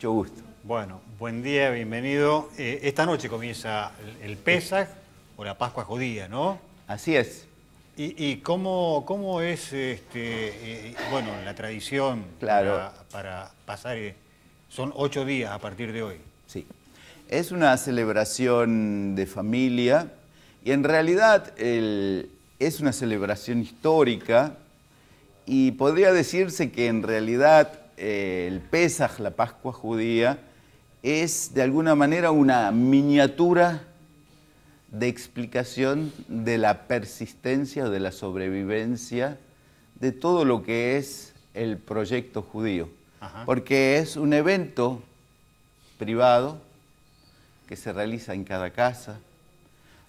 Mucho gusto. Bueno, buen día, bienvenido. Eh, esta noche comienza el, Pesaj o la Pascua Judía, ¿no? Así es. ¿Y, cómo, cómo, es, este, eh, bueno, la tradición claro. para, pasar? Eh, son ocho días a partir de hoy. Sí. Es una celebración de familia y en realidad es una celebración histórica y podría decirse que en realidad el Pesaj, la Pascua judía, es de alguna manera una miniatura de explicación de la persistencia de la sobrevivencia de todo lo que es el proyecto judío. Porque es un evento privado que se realiza en cada casa,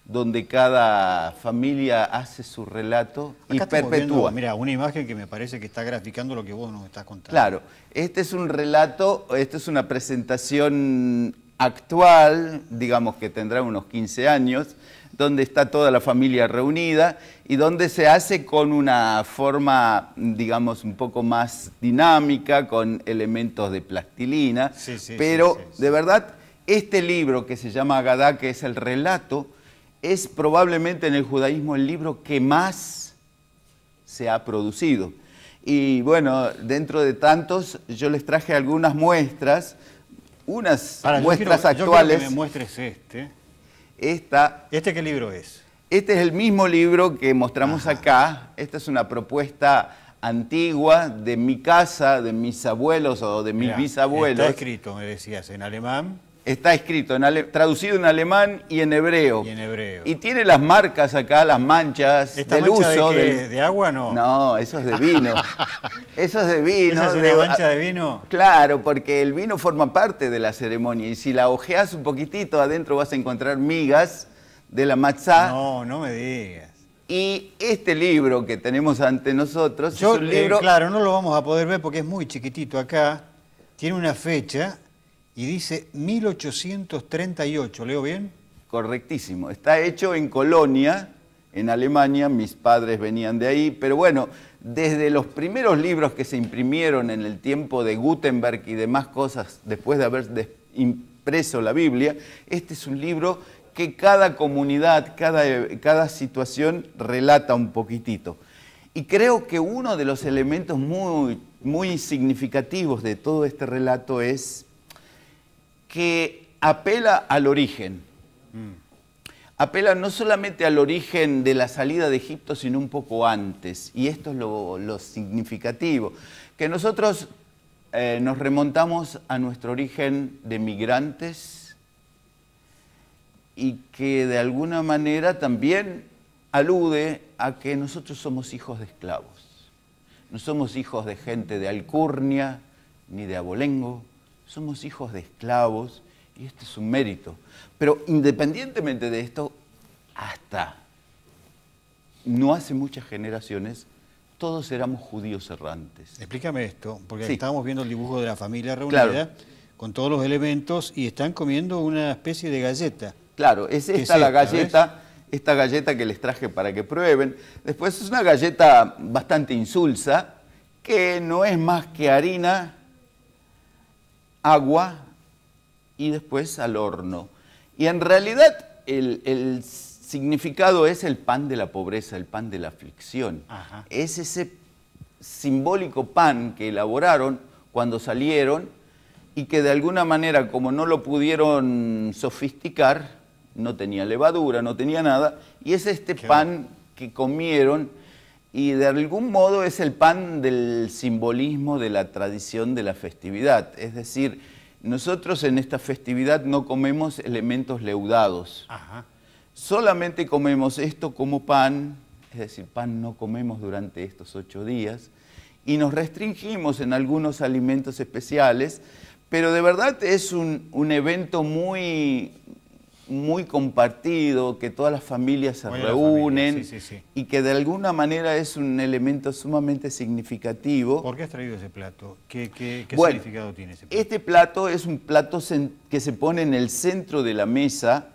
donde cada familia hace su relato y perpetúa. mira, una imagen que me parece que está graficando lo que vos nos estás contando. Claro, este es un relato, esta es una presentación actual, digamos que tendrá unos 15 años, donde está toda la familia reunida y donde se hace con una forma, digamos, un poco más dinámica, con elementos de plastilina. pero de verdad, este libro que se llama Agadá, que es el relato, es probablemente en el judaísmo el libro que más se ha producido. Y bueno, dentro de tantos, yo les traje algunas muestras, unas muestras actuales. Yo este. Esta. ¿Este qué libro es? Este es el mismo libro que mostramos acá. Esta es una propuesta antigua de mi casa, de mis abuelos o de mis bisabuelos. Está escrito, me decías, en alemán está escrito, en traducido en alemán y en hebreo. Y en hebreo. Y tiene las marcas acá, las manchas del uso. De, de, agua no? No, eso es de vino. eso es de vino. ¿Esa es de... mancha ah, de vino? Claro, porque el vino forma parte de la ceremonia. Y si la ojeas un poquitito adentro vas a encontrar migas de la matzá. No, no me digas. Y este libro que tenemos ante nosotros es eh, libro... claro, no lo vamos a poder ver porque es muy chiquitito acá. Tiene una fecha y dice 1838, ¿leo bien? Correctísimo, está hecho en Colonia, en Alemania, mis padres venían de ahí, pero bueno, desde los primeros libros que se imprimieron en el tiempo de Gutenberg y demás cosas, después de haber impreso la Biblia, este es un libro que cada comunidad, cada, cada situación relata un poquitito. Y creo que uno de los elementos muy, muy significativos de todo este relato es que apela al origen. Apela no solamente al origen de la salida de Egipto, sino un poco antes. Y esto es lo, significativo. Que nosotros eh, nos remontamos a nuestro origen de migrantes y que de alguna manera también alude a que nosotros somos hijos de esclavos. No somos hijos de gente de Alcurnia, ni de Abolengo, somos hijos de esclavos y este es un mérito. Pero independientemente de esto, hasta no hace muchas generaciones, todos éramos judíos errantes. Explícame esto, porque estábamos viendo el dibujo de la familia reunida con todos los elementos y están comiendo una especie de galleta. Claro, es esta, la galleta, esta galleta que les traje para que prueben. Después es una galleta bastante insulsa, que no es más que harina agua y después al horno. Y en realidad el, significado es el pan de la pobreza, el pan de la aflicción. Es ese simbólico pan que elaboraron cuando salieron y que de alguna manera, como no lo pudieron sofisticar, no tenía levadura, no tenía nada, y es este pan que comieron y de algún modo es el pan del simbolismo de la tradición de la festividad. Es decir, nosotros en esta festividad no comemos elementos leudados. Solamente comemos esto como pan, es decir, pan no comemos durante estos ocho días, y nos restringimos en algunos alimentos especiales, pero de verdad es un evento muy, muy compartido, que todas las familias se reúnen y que de alguna manera es un elemento sumamente significativo. ¿Por qué has traído ese plato? ¿Qué, significado tiene ese plato? Este plato es un plato que se pone en el centro de la mesa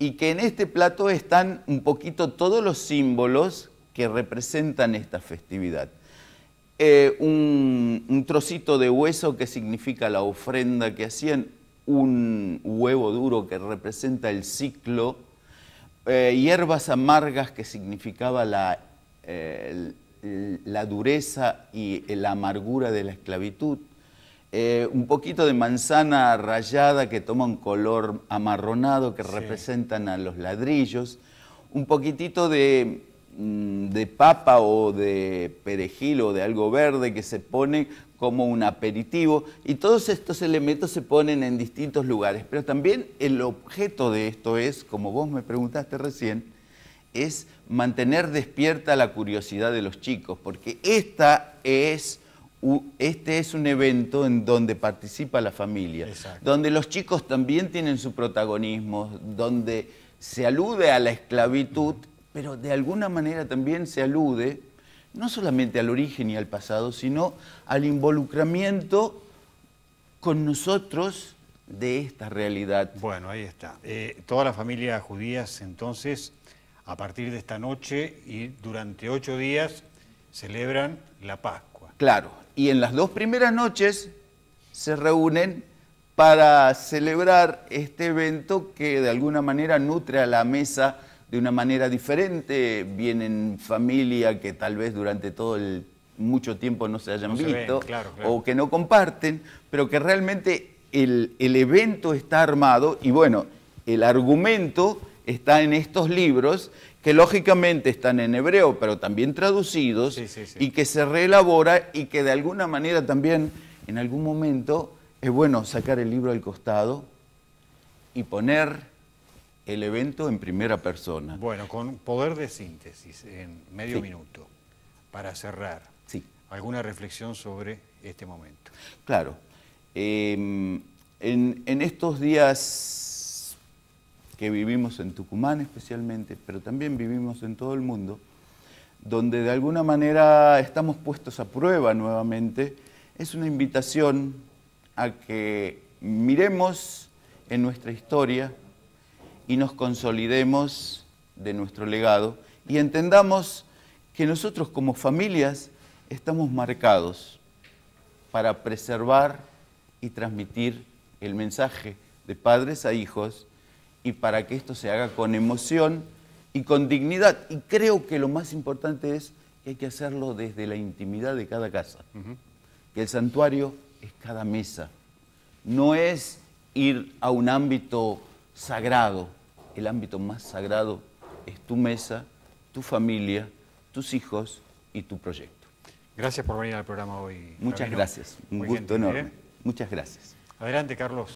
y que en este plato están un poquito todos los símbolos que representan esta festividad. Eh, un, trocito de hueso que significa la ofrenda que hacían un huevo duro que representa el ciclo, eh, hierbas amargas que significaba la, eh, la dureza y la amargura de la esclavitud, eh, un poquito de manzana rayada que toma un color amarronado que representan a los ladrillos, un poquitito de Mm, de papa o de perejil o de algo verde que se pone como un aperitivo y todos estos elementos se ponen en distintos lugares. Pero también el objeto de esto es, como vos me preguntaste recién, es mantener despierta la curiosidad de los chicos, porque esta es, este es un evento en donde participa la familia, donde los chicos también tienen su protagonismo, donde se alude a la esclavitud pero de alguna manera también se alude no solamente al origen y al pasado, sino al involucramiento con nosotros de esta realidad. Bueno, ahí está. Eh, toda la familia judía entonces, a partir de esta noche y durante ocho días, celebran la Pascua. Claro, y en las dos primeras noches se reúnen para celebrar este evento que de alguna manera nutre a la mesa de una manera diferente, vienen familia que tal vez durante todo el mucho tiempo no se hayan visto o que no comparten, pero que realmente el, evento está armado y bueno, el argumento está en estos libros que lógicamente están en hebreo, pero también traducidos y que se reelabora y que de alguna manera también en algún momento es bueno sacar el libro al costado y poner el evento en primera persona. Bueno, con poder de síntesis en medio minuto, para cerrar, sí. ¿alguna reflexión sobre este momento? Claro. Em, en estos días que vivimos en Tucumán especialmente, pero también vivimos en todo el mundo, donde de alguna manera estamos puestos a prueba nuevamente, es una invitación a que miremos en nuestra historia, y nos consolidemos de nuestro legado y entendamos que nosotros como familias estamos marcados para preservar y transmitir el mensaje de padres a hijos y para que esto se haga con emoción y con dignidad. Y creo que lo más importante es que hay que hacerlo desde la intimidad de cada casa, que el santuario es cada mesa, no es ir a un ámbito sagrado, el ámbito más sagrado es tu mesa, tu familia, tus hijos y tu proyecto. Gracias por venir al programa hoy. Muchas gracias, un gusto enorme. ¿eh? Muchas gracias. Adelante, Carlos.